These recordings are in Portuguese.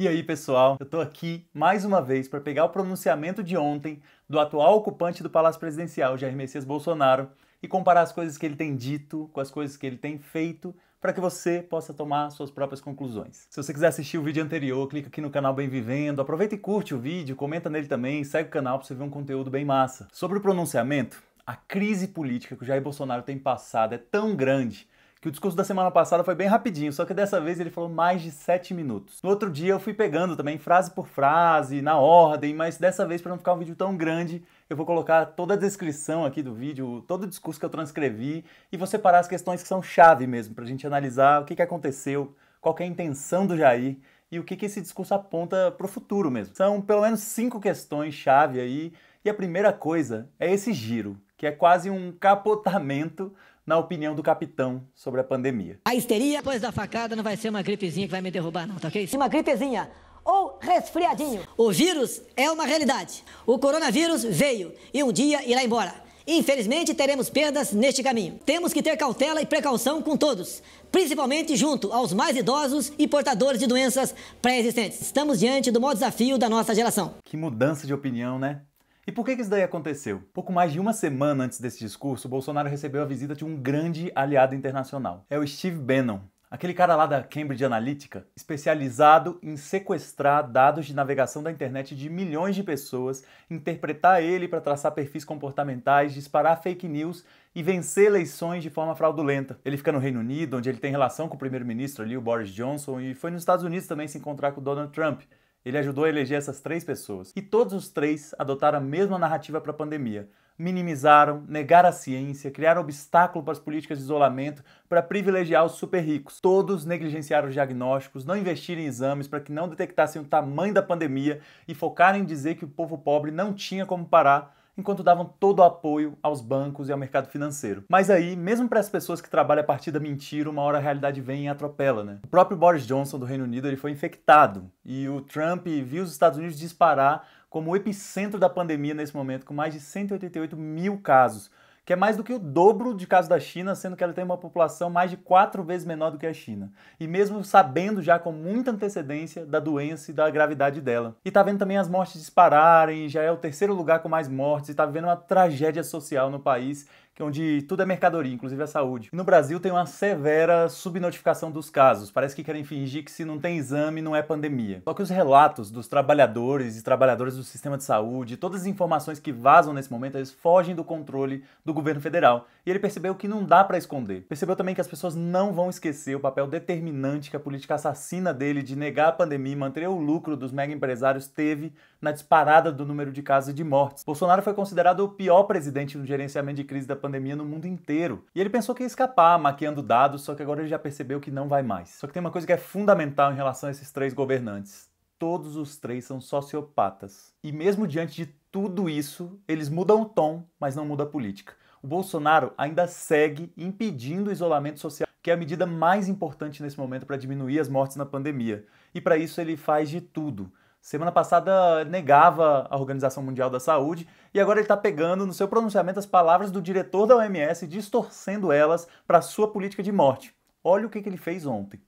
E aí, pessoal? Eu tô aqui mais uma vez para pegar o pronunciamento de ontem do atual ocupante do Palácio Presidencial, Jair Messias Bolsonaro, e comparar as coisas que ele tem dito com as coisas que ele tem feito para que você possa tomar suas próprias conclusões. Se você quiser assistir o vídeo anterior, clica aqui no canal Bem Vivendo, aproveita e curte o vídeo, comenta nele também, segue o canal para você ver um conteúdo bem massa. Sobre o pronunciamento, a crise política que o Jair Bolsonaro tem passado é tão grande que o discurso da semana passada foi bem rapidinho, só que dessa vez ele falou mais de 7 minutos. No outro dia eu fui pegando também frase por frase, na ordem, mas dessa vez para não ficar um vídeo tão grande, eu vou colocar toda a descrição aqui do vídeo, todo o discurso que eu transcrevi e vou separar as questões que são chave mesmo para a gente analisar o que, que aconteceu, qual que é a intenção do Jair e o que, que esse discurso aponta para o futuro mesmo. São pelo menos cinco questões chave aí e a primeira coisa é esse giro, que é quase um capotamento na opinião do capitão sobre a pandemia. A histeria depois da facada não vai ser uma gripezinha que vai me derrubar, não, tá ok? Uma gripezinha ou resfriadinho. O vírus é uma realidade. O coronavírus veio e um dia irá embora. Infelizmente, teremos perdas neste caminho. Temos que ter cautela e precaução com todos, principalmente junto aos mais idosos e portadores de doenças pré-existentes. Estamos diante do maior desafio da nossa geração. Que mudança de opinião, né? E por que, que isso daí aconteceu? Pouco mais de uma semana antes desse discurso, Bolsonaro recebeu a visita de um grande aliado internacional. É o Steve Bannon, Aquele cara lá da Cambridge Analytica, especializado em sequestrar dados de navegação da internet de milhões de pessoas, interpretar ele para traçar perfis comportamentais, disparar fake news e vencer eleições de forma fraudulenta. Ele fica no Reino Unido, onde ele tem relação com o primeiro-ministro ali, o Boris Johnson, e foi nos Estados Unidos também se encontrar com o Donald Trump. Ele ajudou a eleger essas três pessoas. E todos os três adotaram a mesma narrativa para a pandemia. Minimizaram, negaram a ciência, criaram obstáculo para as políticas de isolamento para privilegiar os super ricos. Todos negligenciaram os diagnósticos, não investiram em exames para que não detectassem o tamanho da pandemia e focaram em dizer que o povo pobre não tinha como parar enquanto davam todo o apoio aos bancos e ao mercado financeiro. Mas aí, mesmo para as pessoas que trabalham a partir da mentira, uma hora a realidade vem e atropela, né? O próprio Boris Johnson do Reino Unido ele foi infectado e o Trump viu os Estados Unidos disparar como o epicentro da pandemia nesse momento, com mais de 188 mil casos que é mais do que o dobro de casos da China, sendo que ela tem uma população mais de quatro vezes menor do que a China. E mesmo sabendo já com muita antecedência da doença e da gravidade dela. E tá vendo também as mortes dispararem, já é o terceiro lugar com mais mortes, e tá vivendo uma tragédia social no país que é onde tudo é mercadoria, inclusive a saúde. E no Brasil tem uma severa subnotificação dos casos. Parece que querem fingir que se não tem exame não é pandemia. Só que os relatos dos trabalhadores e trabalhadoras do sistema de saúde, todas as informações que vazam nesse momento, eles fogem do controle do governo federal e ele percebeu que não dá para esconder. Percebeu também que as pessoas não vão esquecer o papel determinante que a política assassina dele de negar a pandemia e manter o lucro dos mega empresários teve na disparada do número de casos e de mortes. Bolsonaro foi considerado o pior presidente no gerenciamento de crise da pandemia no mundo inteiro. E ele pensou que ia escapar, maquiando dados, só que agora ele já percebeu que não vai mais. Só que tem uma coisa que é fundamental em relação a esses três governantes. Todos os três são sociopatas. E mesmo diante de tudo isso, eles mudam o tom, mas não muda a política o Bolsonaro ainda segue impedindo o isolamento social, que é a medida mais importante nesse momento para diminuir as mortes na pandemia. E para isso ele faz de tudo. Semana passada negava a Organização Mundial da Saúde e agora ele está pegando no seu pronunciamento as palavras do diretor da OMS distorcendo elas para sua política de morte. Olha o que, que ele fez ontem.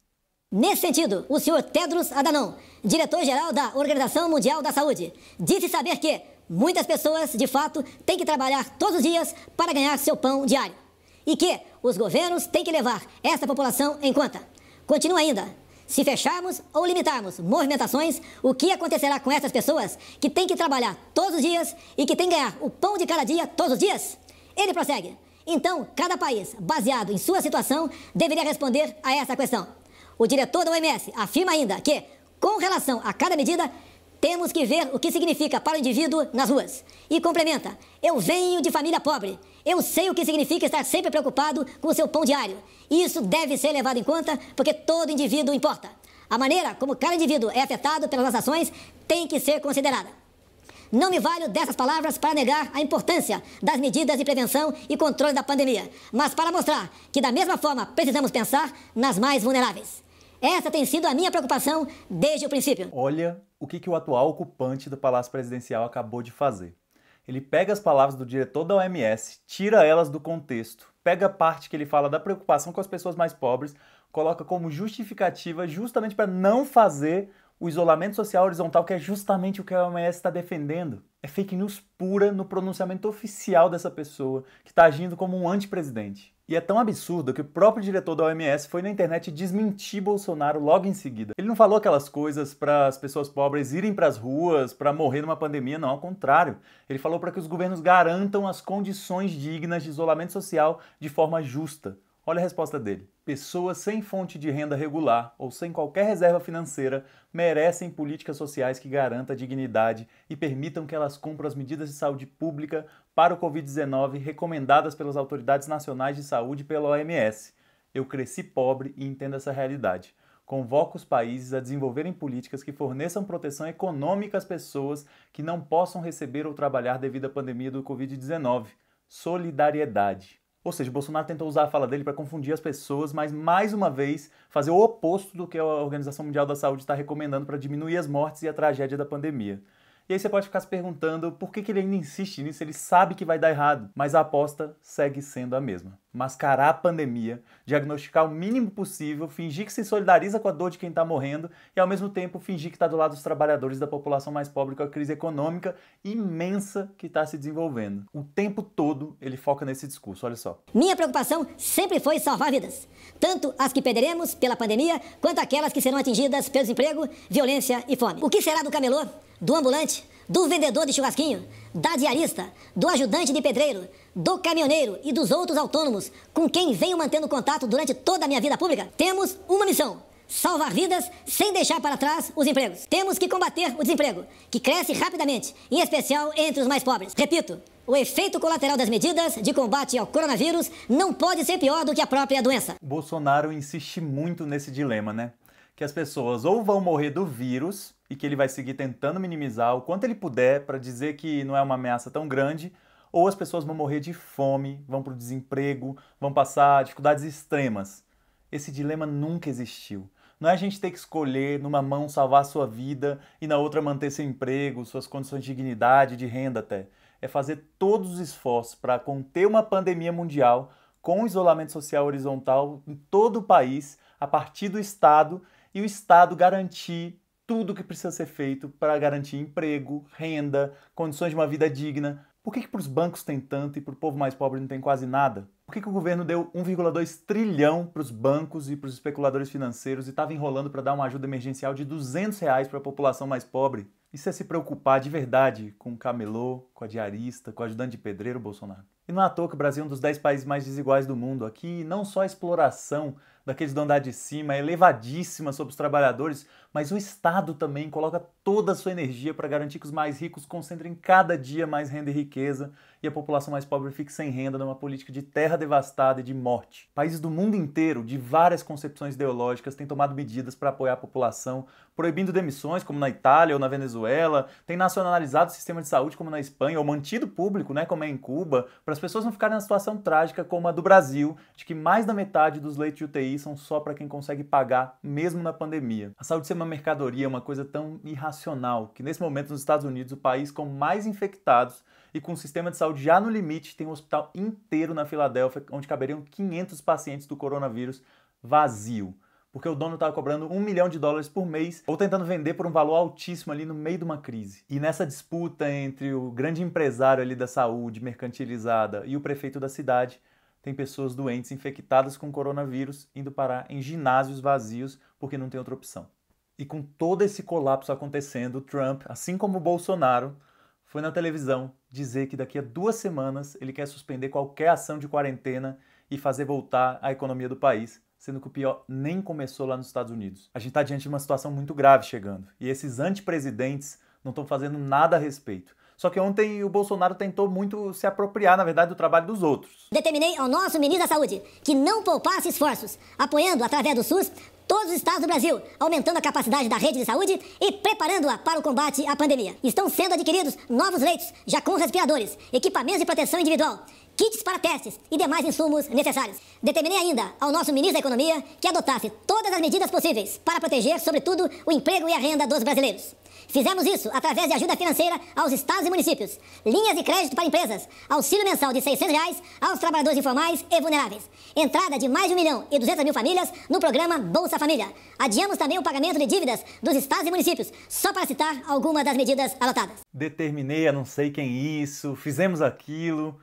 Nesse sentido, o senhor Tedros Adhanom, diretor-geral da Organização Mundial da Saúde, disse saber que muitas pessoas, de fato, têm que trabalhar todos os dias para ganhar seu pão diário. E que os governos têm que levar essa população em conta. Continua ainda. Se fecharmos ou limitarmos movimentações, o que acontecerá com essas pessoas que têm que trabalhar todos os dias e que têm que ganhar o pão de cada dia todos os dias? Ele prossegue. Então, cada país, baseado em sua situação, deveria responder a essa questão. O diretor da OMS afirma ainda que, com relação a cada medida, temos que ver o que significa para o indivíduo nas ruas. E complementa: Eu venho de família pobre. Eu sei o que significa estar sempre preocupado com o seu pão diário. isso deve ser levado em conta porque todo indivíduo importa. A maneira como cada indivíduo é afetado pelas nossas ações tem que ser considerada. Não me valho dessas palavras para negar a importância das medidas de prevenção e controle da pandemia, mas para mostrar que, da mesma forma, precisamos pensar nas mais vulneráveis. Essa tem sido a minha preocupação desde o princípio. Olha o que, que o atual ocupante do Palácio Presidencial acabou de fazer. Ele pega as palavras do diretor da OMS, tira elas do contexto, pega a parte que ele fala da preocupação com as pessoas mais pobres, coloca como justificativa justamente para não fazer o isolamento social horizontal, que é justamente o que a OMS está defendendo. É fake news pura no pronunciamento oficial dessa pessoa, que está agindo como um antipresidente. E é tão absurdo que o próprio diretor da OMS foi na internet desmentir Bolsonaro logo em seguida. Ele não falou aquelas coisas para as pessoas pobres irem para as ruas, para morrer numa pandemia, não, ao contrário. Ele falou para que os governos garantam as condições dignas de isolamento social de forma justa. Olha a resposta dele. Pessoas sem fonte de renda regular ou sem qualquer reserva financeira merecem políticas sociais que garantam a dignidade e permitam que elas cumpram as medidas de saúde pública para o Covid-19 recomendadas pelas autoridades nacionais de saúde e pela OMS. Eu cresci pobre e entendo essa realidade. Convoco os países a desenvolverem políticas que forneçam proteção econômica às pessoas que não possam receber ou trabalhar devido à pandemia do Covid-19. Solidariedade. Ou seja, Bolsonaro tentou usar a fala dele para confundir as pessoas, mas mais uma vez fazer o oposto do que a Organização Mundial da Saúde está recomendando para diminuir as mortes e a tragédia da pandemia. E aí você pode ficar se perguntando por que, que ele ainda insiste nisso, ele sabe que vai dar errado, mas a aposta segue sendo a mesma mascarar a pandemia, diagnosticar o mínimo possível, fingir que se solidariza com a dor de quem está morrendo e, ao mesmo tempo, fingir que está do lado dos trabalhadores da população mais pobre com a crise econômica imensa que está se desenvolvendo. O tempo todo ele foca nesse discurso, olha só. Minha preocupação sempre foi salvar vidas, tanto as que perderemos pela pandemia, quanto aquelas que serão atingidas pelo desemprego, violência e fome. O que será do camelô, do ambulante, do vendedor de churrasquinho, da diarista, do ajudante de pedreiro, do caminhoneiro e dos outros autônomos com quem venho mantendo contato durante toda a minha vida pública, temos uma missão: salvar vidas sem deixar para trás os empregos. Temos que combater o desemprego, que cresce rapidamente, em especial entre os mais pobres. Repito, o efeito colateral das medidas de combate ao coronavírus não pode ser pior do que a própria doença. Bolsonaro insiste muito nesse dilema, né? Que as pessoas ou vão morrer do vírus e que ele vai seguir tentando minimizar o quanto ele puder para dizer que não é uma ameaça tão grande, ou as pessoas vão morrer de fome, vão para o desemprego, vão passar dificuldades extremas. Esse dilema nunca existiu. Não é a gente ter que escolher numa mão salvar a sua vida e na outra manter seu emprego, suas condições de dignidade, de renda até. É fazer todos os esforços para conter uma pandemia mundial com isolamento social horizontal em todo o país, a partir do Estado, e o Estado garantir tudo o que precisa ser feito para garantir emprego, renda, condições de uma vida digna. Por que, que para os bancos tem tanto e para o povo mais pobre não tem quase nada? Por que, que o governo deu 1,2 trilhão para os bancos e para os especuladores financeiros e estava enrolando para dar uma ajuda emergencial de 200 reais para a população mais pobre? Isso é se preocupar de verdade com o camelô, com a diarista, com o ajudante de pedreiro Bolsonaro. E não é à toa que o Brasil é um dos 10 países mais desiguais do mundo. Aqui, não só a exploração, daqueles do andar de cima, é elevadíssima sobre os trabalhadores, mas o Estado também coloca toda a sua energia para garantir que os mais ricos concentrem cada dia mais renda e riqueza e a população mais pobre fique sem renda numa política de terra devastada e de morte. Países do mundo inteiro, de várias concepções ideológicas, têm tomado medidas para apoiar a população, proibindo demissões, como na Itália ou na Venezuela, têm nacionalizado o sistema de saúde, como na Espanha, ou mantido público, né, como é em Cuba, para as pessoas não ficarem na situação trágica como a do Brasil, de que mais da metade dos leitos de UTI são só para quem consegue pagar, mesmo na pandemia. A saúde ser uma mercadoria é uma coisa tão irracional que, nesse momento, nos Estados Unidos, o país com mais infectados e com o sistema de saúde já no limite, tem um hospital inteiro na Filadélfia onde caberiam 500 pacientes do coronavírus vazio porque o dono estava cobrando um milhão de dólares por mês ou tentando vender por um valor altíssimo ali no meio de uma crise. E nessa disputa entre o grande empresário ali da saúde mercantilizada e o prefeito da cidade, tem pessoas doentes infectadas com coronavírus indo parar em ginásios vazios porque não tem outra opção. E com todo esse colapso acontecendo, Trump, assim como Bolsonaro, foi na televisão dizer que daqui a duas semanas ele quer suspender qualquer ação de quarentena e fazer voltar a economia do país, sendo que o pior nem começou lá nos Estados Unidos. A gente está diante de uma situação muito grave chegando e esses antipresidentes não estão fazendo nada a respeito. Só que ontem o Bolsonaro tentou muito se apropriar, na verdade, do trabalho dos outros. Determinei ao nosso ministro da Saúde que não poupasse esforços, apoiando através do SUS todos os estados do Brasil, aumentando a capacidade da rede de saúde e preparando-a para o combate à pandemia. Estão sendo adquiridos novos leitos, já com respiradores, equipamentos de proteção individual kits para testes e demais insumos necessários. Determinei ainda ao nosso ministro da Economia que adotasse todas as medidas possíveis para proteger, sobretudo, o emprego e a renda dos brasileiros. Fizemos isso através de ajuda financeira aos estados e municípios, linhas de crédito para empresas, auxílio mensal de R$ 600 reais aos trabalhadores informais e vulneráveis, entrada de mais de 1 milhão e 200 mil famílias no programa Bolsa Família. Adiamos também o pagamento de dívidas dos estados e municípios, só para citar algumas das medidas adotadas. Determinei, a não sei quem é isso, fizemos aquilo.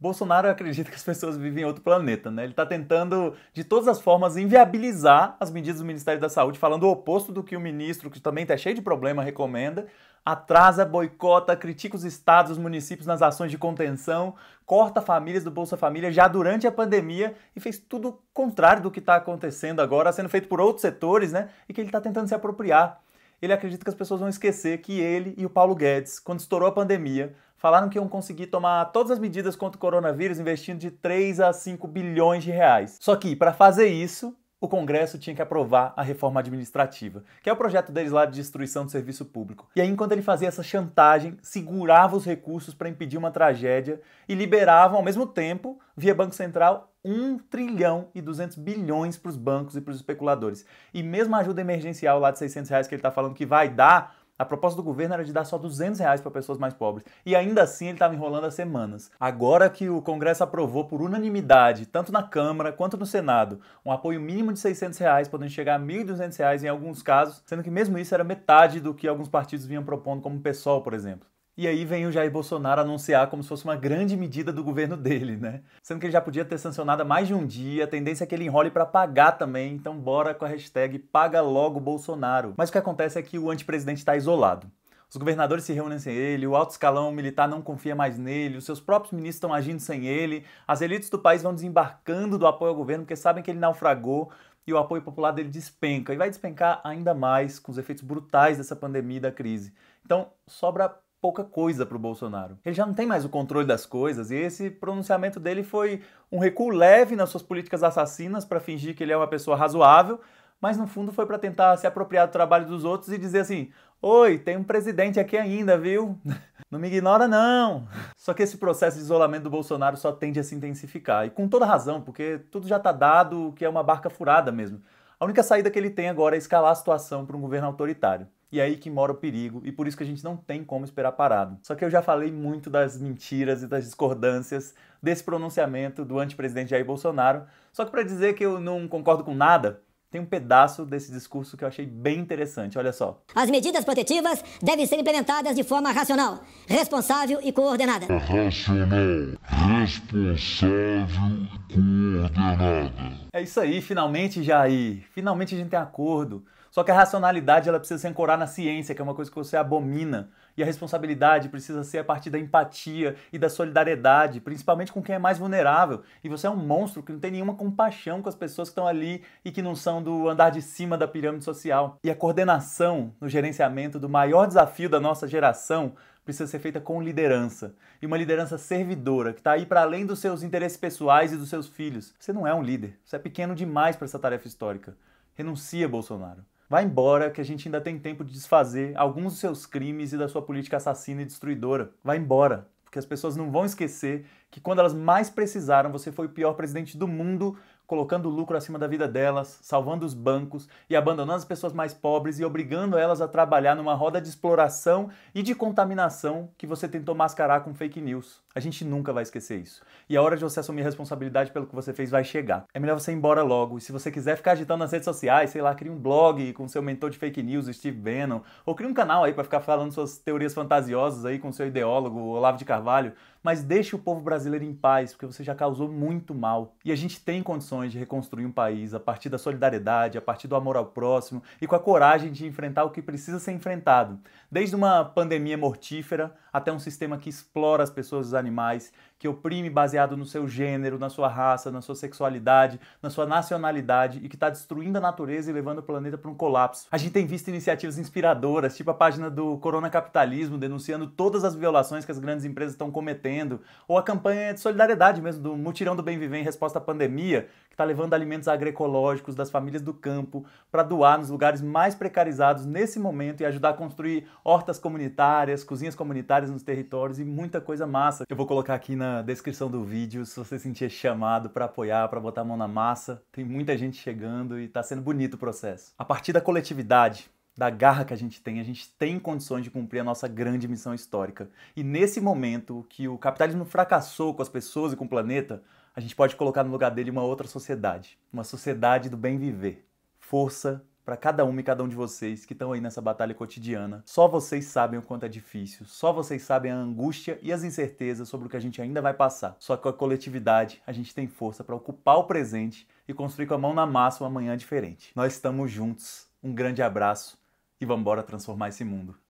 Bolsonaro acredita que as pessoas vivem em outro planeta, né? Ele está tentando, de todas as formas, inviabilizar as medidas do Ministério da Saúde, falando o oposto do que o ministro, que também está cheio de problema, recomenda. Atrasa, boicota, critica os estados, os municípios nas ações de contenção, corta famílias do Bolsa Família já durante a pandemia e fez tudo o contrário do que está acontecendo agora, sendo feito por outros setores, né? E que ele está tentando se apropriar. Ele acredita que as pessoas vão esquecer que ele e o Paulo Guedes, quando estourou a pandemia, falaram que iam conseguir tomar todas as medidas contra o coronavírus investindo de 3 a 5 bilhões de reais. Só que, para fazer isso, o Congresso tinha que aprovar a reforma administrativa, que é o projeto deles lá de destruição do serviço público. E aí, enquanto ele fazia essa chantagem, segurava os recursos para impedir uma tragédia e liberavam, ao mesmo tempo, via Banco Central, 1 trilhão e 200 bilhões para os bancos e para os especuladores. E mesmo a ajuda emergencial lá de 600 reais que ele está falando que vai dar, a proposta do governo era de dar só 200 reais para pessoas mais pobres. E ainda assim ele estava enrolando há semanas. Agora que o Congresso aprovou por unanimidade, tanto na Câmara quanto no Senado, um apoio mínimo de 600 reais, podendo chegar a 1.200 reais em alguns casos, sendo que mesmo isso era metade do que alguns partidos vinham propondo, como o PSOL, por exemplo. E aí vem o Jair Bolsonaro anunciar como se fosse uma grande medida do governo dele, né? Sendo que ele já podia ter sancionado há mais de um dia, a tendência é que ele enrole para pagar também, então bora com a hashtag paga logo Bolsonaro. Mas o que acontece é que o antipresidente está isolado. Os governadores se reúnem sem ele, o alto escalão militar não confia mais nele, os seus próprios ministros estão agindo sem ele, as elites do país vão desembarcando do apoio ao governo porque sabem que ele naufragou e o apoio popular dele despenca e vai despencar ainda mais com os efeitos brutais dessa pandemia e da crise. Então, sobra pouca coisa para o Bolsonaro. Ele já não tem mais o controle das coisas e esse pronunciamento dele foi um recuo leve nas suas políticas assassinas para fingir que ele é uma pessoa razoável, mas no fundo foi para tentar se apropriar do trabalho dos outros e dizer assim: Oi, tem um presidente aqui ainda, viu? Não me ignora, não! Só que esse processo de isolamento do Bolsonaro só tende a se intensificar, e com toda razão, porque tudo já está dado, que é uma barca furada mesmo. A única saída que ele tem agora é escalar a situação para um governo autoritário. E é aí que mora o perigo, e por isso que a gente não tem como esperar parado. Só que eu já falei muito das mentiras e das discordâncias desse pronunciamento do antepresidente Jair Bolsonaro, só que para dizer que eu não concordo com nada, tem um pedaço desse discurso que eu achei bem interessante, olha só. As medidas protetivas devem ser implementadas de forma racional, responsável e coordenada. Racional, responsável e coordenada. É isso aí, finalmente, Jair. Finalmente a gente tem acordo. Só que a racionalidade ela precisa se ancorar na ciência, que é uma coisa que você abomina. E a responsabilidade precisa ser a partir da empatia e da solidariedade, principalmente com quem é mais vulnerável. E você é um monstro que não tem nenhuma compaixão com as pessoas que estão ali e que não são do andar de cima da pirâmide social. E a coordenação no gerenciamento do maior desafio da nossa geração precisa ser feita com liderança. E uma liderança servidora, que está aí para além dos seus interesses pessoais e dos seus filhos. Você não é um líder, você é pequeno demais para essa tarefa histórica. Renuncia, Bolsonaro. Vai embora, que a gente ainda tem tempo de desfazer alguns dos seus crimes e da sua política assassina e destruidora. Vai embora, porque as pessoas não vão esquecer que quando elas mais precisaram, você foi o pior presidente do mundo, colocando o lucro acima da vida delas, salvando os bancos e abandonando as pessoas mais pobres e obrigando elas a trabalhar numa roda de exploração e de contaminação que você tentou mascarar com fake news. A gente nunca vai esquecer isso. E a hora de você assumir responsabilidade pelo que você fez vai chegar. É melhor você ir embora logo. E se você quiser ficar agitando nas redes sociais, sei lá, cria um blog com seu mentor de fake news, Steve Bannon, ou cria um canal aí para ficar falando suas teorias fantasiosas aí com seu ideólogo, Olavo de Carvalho, mas deixe o povo brasileiro em paz, porque você já causou muito mal. E a gente tem condições de reconstruir um país a partir da solidariedade, a partir do amor ao próximo e com a coragem de enfrentar o que precisa ser enfrentado, desde uma pandemia mortífera até um sistema que explora as pessoas desanimadas animais, que oprime baseado no seu gênero, na sua raça, na sua sexualidade, na sua nacionalidade e que está destruindo a natureza e levando o planeta para um colapso. A gente tem visto iniciativas inspiradoras, tipo a página do Corona Capitalismo denunciando todas as violações que as grandes empresas estão cometendo, ou a campanha de solidariedade mesmo do Mutirão do Bem Viver em resposta à pandemia, que está levando alimentos agroecológicos das famílias do campo para doar nos lugares mais precarizados nesse momento e ajudar a construir hortas comunitárias, cozinhas comunitárias nos territórios e muita coisa massa. Eu vou colocar aqui na na descrição do vídeo se você sentir chamado para apoiar, para botar a mão na massa. Tem muita gente chegando e está sendo bonito o processo. A partir da coletividade, da garra que a gente tem, a gente tem condições de cumprir a nossa grande missão histórica. E nesse momento que o capitalismo fracassou com as pessoas e com o planeta, a gente pode colocar no lugar dele uma outra sociedade, uma sociedade do bem viver. Força para cada um e cada um de vocês que estão aí nessa batalha cotidiana. Só vocês sabem o quanto é difícil, só vocês sabem a angústia e as incertezas sobre o que a gente ainda vai passar. Só que com a coletividade, a gente tem força para ocupar o presente e construir com a mão na massa uma manhã diferente. Nós estamos juntos. Um grande abraço e vamos embora transformar esse mundo.